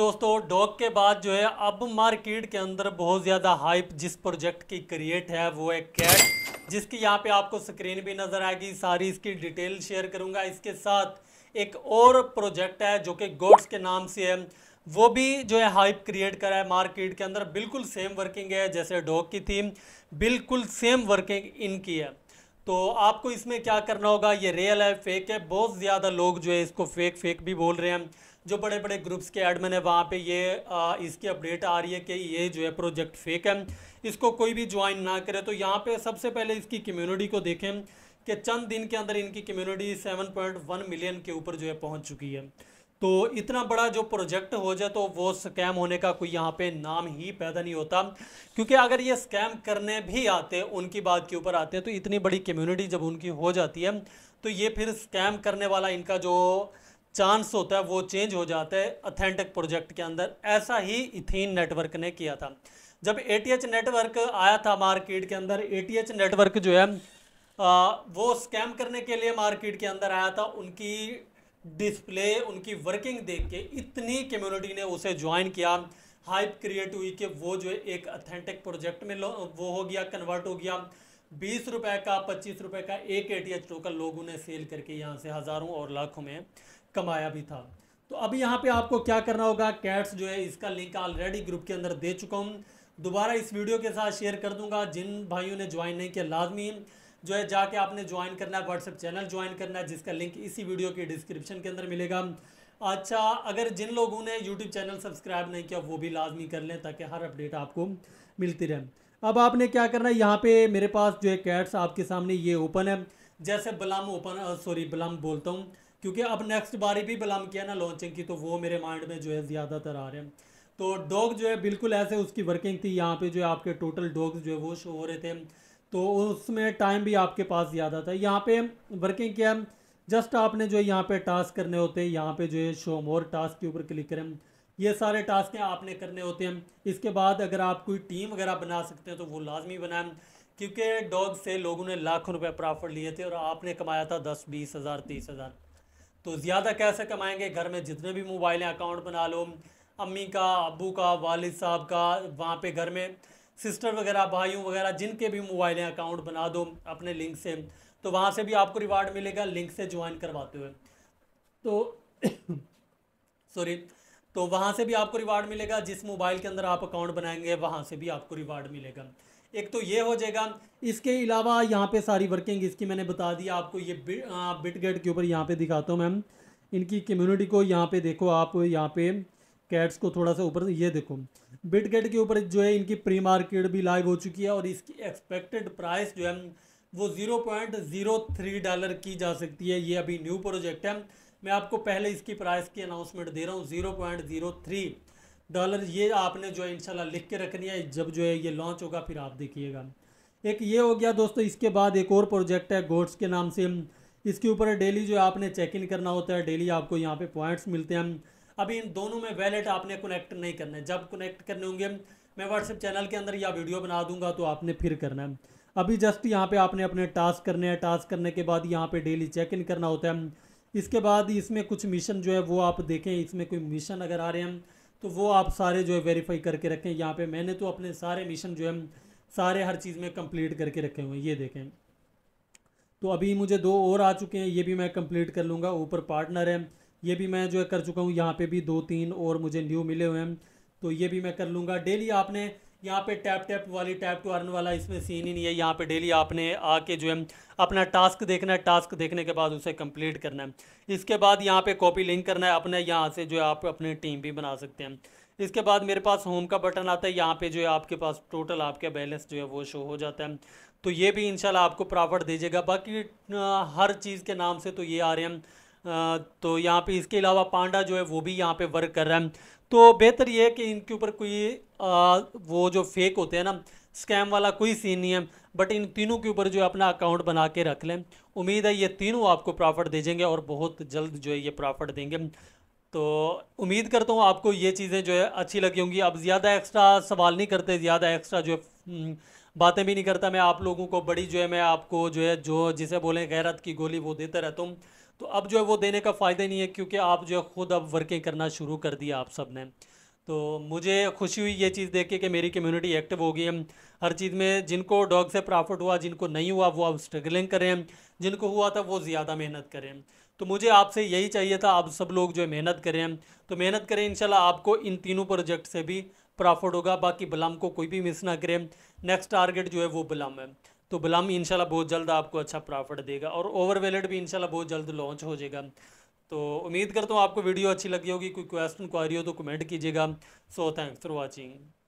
दोस्तों डॉग के बाद जो है अब मार्केट के अंदर बहुत ज़्यादा हाइप जिस प्रोजेक्ट की क्रिएट है वो है कैट जिसकी यहाँ पे आपको स्क्रीन भी नज़र आएगी सारी इसकी डिटेल शेयर करूँगा इसके साथ एक और प्रोजेक्ट है जो कि गोड्स के नाम से है वो भी जो है हाइप क्रिएट करा है मार्केट के अंदर बिल्कुल सेम वर्किंग है जैसे डॉग की थी बिल्कुल सेम वर्किंग इनकी है तो आपको इसमें क्या करना होगा ये रियल है फेक है बहुत ज़्यादा लोग जो है इसको फेक फेक भी बोल रहे हैं जो बड़े बड़े ग्रुप्स के एडमिन है वहाँ पे ये आ, इसकी अपडेट आ रही है कि ये जो है प्रोजेक्ट फेक है इसको कोई भी ज्वाइन ना करे तो यहाँ पे सबसे पहले इसकी कम्युनिटी को देखें कि चंद दिन के अंदर इनकी कम्युनिटी 7.1 मिलियन के ऊपर जो है पहुँच चुकी है तो इतना बड़ा जो प्रोजेक्ट हो जाए तो वो स्कैम होने का कोई यहाँ पे नाम ही पैदा नहीं होता क्योंकि अगर ये स्कैम करने भी आते उनकी बात के ऊपर आते हैं तो इतनी बड़ी कम्युनिटी जब उनकी हो जाती है तो ये फिर स्कैम करने वाला इनका जो चांस होता है वो चेंज हो जाता है अथेंटिक प्रोजेक्ट के अंदर ऐसा ही इथीन नेटवर्क ने किया था जब ए नेटवर्क आया था मार्केट के अंदर ए नेटवर्क जो है आ, वो स्कैम करने के लिए मार्केट के अंदर आया था उनकी डिस्प्ले उनकी वर्किंग देख के इतनी कम्युनिटी ने उसे ज्वाइन किया हाइप क्रिएट हुई कि वो जो एक अथेंटिक प्रोजेक्ट में वो हो गया कन्वर्ट हो गया बीस रुपए का पच्चीस रुपए का एक ए टी टोकन लोगों ने सेल करके यहाँ से हज़ारों और लाखों में कमाया भी था तो अभी यहाँ पे आपको क्या करना होगा कैट्स जो है इसका लिंक ऑलरेडी ग्रुप के अंदर दे चुका हूँ दोबारा इस वीडियो के साथ शेयर कर दूंगा जिन भाइयों ने ज्वाइन नहीं किया लाजमी जो है जाके आपने ज्वाइन करना है व्हाट्सएप चैनल ज्वाइन करना है जिसका लिंक इसी वीडियो के डिस्क्रिप्शन के अंदर मिलेगा अच्छा अगर जिन लोगों ने यूट्यूब चैनल सब्सक्राइब नहीं किया वो भी लाजमी कर लें ताकि हर अपडेट आपको मिलती रहे अब आपने क्या करना है यहाँ पे मेरे पास जो है कैट्स आपके सामने ये ओपन है जैसे बलम ओपन सॉरी बलम बोलता हूँ क्योंकि अब नेक्स्ट बारी भी बलम किया ना लॉन्चिंग की तो वो मेरे माइंड में जो है ज़्यादातर आ रहे हैं तो डॉग जो है बिल्कुल ऐसे उसकी वर्किंग थी यहाँ पे जो है आपके टोटल डॉग्स जो है वो शो हो रहे थे तो उसमें टाइम भी आपके पास ज़्यादा था यहाँ पे वर्किंग क्या जस्ट आपने जो यहाँ पे टास्क करने होते हैं यहाँ पे जो है शो मोर टास्क के ऊपर क्लिक करें ये सारे टास्क आपने करने होते हैं इसके बाद अगर आप कोई टीम वगैरह बना सकते हैं तो वो लाजमी बनाएं क्योंकि डॉग से लोगों ने लाखों रुपए प्रॉफिट लिए थे और आपने कमाया था दस बीस हज़ार तीस हज़ार तो ज़्यादा कैसे कमाएंगे घर में जितने भी मोबाइल अकाउंट बना लो अम्मी का अबू का वालिद साहब का वहाँ पर घर में सिस्टर वगैरह भाइयों वगैरह जिनके भी मोबाइल हैं अकाउंट बना दो अपने लिंक से तो वहाँ से भी आपको रिवार्ड मिलेगा लिंक से ज्वाइन करवाते हुए तो सॉरी तो वहाँ से भी आपको रिवार्ड मिलेगा जिस मोबाइल के अंदर आप अकाउंट बनाएंगे वहाँ से भी आपको रिवार्ड मिलेगा एक तो ये हो जाएगा इसके अलावा यहाँ पे सारी वर्किंग इसकी मैंने बता दी आपको ये बिट गेट के ऊपर यहाँ पे दिखाता हूँ मैम इनकी कम्युनिटी को यहाँ पे देखो आप यहाँ पे कैट्स को थोड़ा सा ऊपर से ये देखो बिट कैट के ऊपर जो है इनकी प्री मार्केट भी लाइव हो चुकी है और इसकी एक्सपेक्टेड प्राइस जो है वो zero point zero three dollar की जा सकती है ये अभी न्यू प्रोजेक्ट है मैं आपको पहले इसकी प्राइस की अनाउंसमेंट दे रहा हूँ zero point zero three dollar ये आपने जो है इनशाला लिख के रखनी है जब जो है ये लॉन्च होगा फिर आप देखिएगा एक ये हो गया दोस्तों इसके बाद एक और प्रोजेक्ट है गोड्स के नाम से इसके ऊपर डेली जो आपने चेक इन करना होता है डेली आपको यहाँ पे पॉइंट्स मिलते हैं अभी इन दोनों में वैलेट आपने कनेक्ट नहीं करना है जब कनेक्ट करने होंगे मैं व्हाट्सएप चैनल के अंदर या वीडियो बना दूंगा तो आपने फिर करना है अभी जस्ट यहाँ पे आपने अपने टास्क करने हैं टास्क करने के बाद यहाँ पे डेली चेक इन करना होता है इसके बाद इसमें कुछ मिशन जो है वो आप देखें इसमें कोई मिशन अगर आ रहे हैं तो वो आप सारे जो है वेरीफाई करके रखें यहाँ पे मैंने तो अपने सारे मिशन जो है सारे हर चीज़ में कंप्लीट करके रखे हुए हैं ये देखें तो अभी मुझे दो और आ चुके हैं ये भी मैं कंप्लीट कर लूँगा ऊपर पार्टनर है ये भी मैं जो है कर चुका हूँ यहाँ पे भी दो तीन और मुझे न्यू मिले हुए हैं तो ये भी मैं कर लूँगा डेली आपने यहाँ पे टैप टैप वाली टैप टू अर्न वाला इसमें सीन ही नहीं है यहाँ पे डेली आपने आके जो है अपना टास्क देखना है टास्क देखने के बाद उसे कंप्लीट करना है इसके बाद यहाँ पे कॉपी लिंक करना है अपने यहाँ से जो है आप अपनी टीम भी बना सकते हैं इसके बाद मेरे पास होम का बटन आता है यहाँ पे जो है आपके पास टोटल आपका बैलेंस जो है वो शो हो जाता है तो ये भी इंशाल्लाह आपको प्रॉफिट दीजिएगा बाकी हर चीज़ के नाम से तो ये आ रहे हैं तो यहाँ पे इसके अलावा पांडा जो है वो भी यहाँ पे वर्क कर रहा है तो बेहतर ये है कि इनके ऊपर कोई वो जो फेक होते हैं ना स्कैम वाला कोई सीन नहीं है बट इन तीनों के ऊपर जो है अपना अकाउंट बना के रख लें उम्मीद है ये तीनों आपको प्रॉफिट दे और बहुत जल्द जो है ये प्रॉफिट देंगे तो उम्मीद करता हूँ आपको ये चीज़ें जो है अच्छी लगी होंगी अब ज़्यादा एक्स्ट्रा सवाल नहीं करते ज़्यादा एक्स्ट्रा जो है हम्म, बातें भी नहीं करता मैं आप लोगों को बड़ी जो है मैं आपको जो है जो जिसे बोलें गैरत की गोली वो देते रहता हूँ तो अब जो है वो देने का फ़ायदा नहीं है क्योंकि आप जो है ख़ुद अब वर्किंग करना शुरू कर दिया आप सब ने तो मुझे खुशी हुई ये चीज़ देख के कि मेरी कम्युनिटी एक्टिव हो गई है हर चीज़ में जिनको डॉग से प्रॉफिट हुआ जिनको नहीं हुआ वो अब स्ट्रगलिंग करें जिनको हुआ था वो ज़्यादा मेहनत करें तो मुझे आपसे यही चाहिए था आप सब लोग जो है मेहनत करें तो मेहनत करें इंशाल्लाह आपको इन तीनों प्रोजेक्ट से भी प्रॉफिट होगा बाकी बलम को कोई भी मिस ना करें नेक्स्ट टारगेट जो है वो बलम है तो इन शाला बहुत जल्द आपको अच्छा प्रॉफिट देगा और ओवर वेलेट भी इनशाला बहुत जल्द लॉन्च हो जाएगा तो उम्मीद करता हूँ आपको वीडियो अच्छी लगी होगी कोई क्वेश्चन क्वारी हो तो कमेंट कीजिएगा सो थैंक्स फॉर वॉचिंग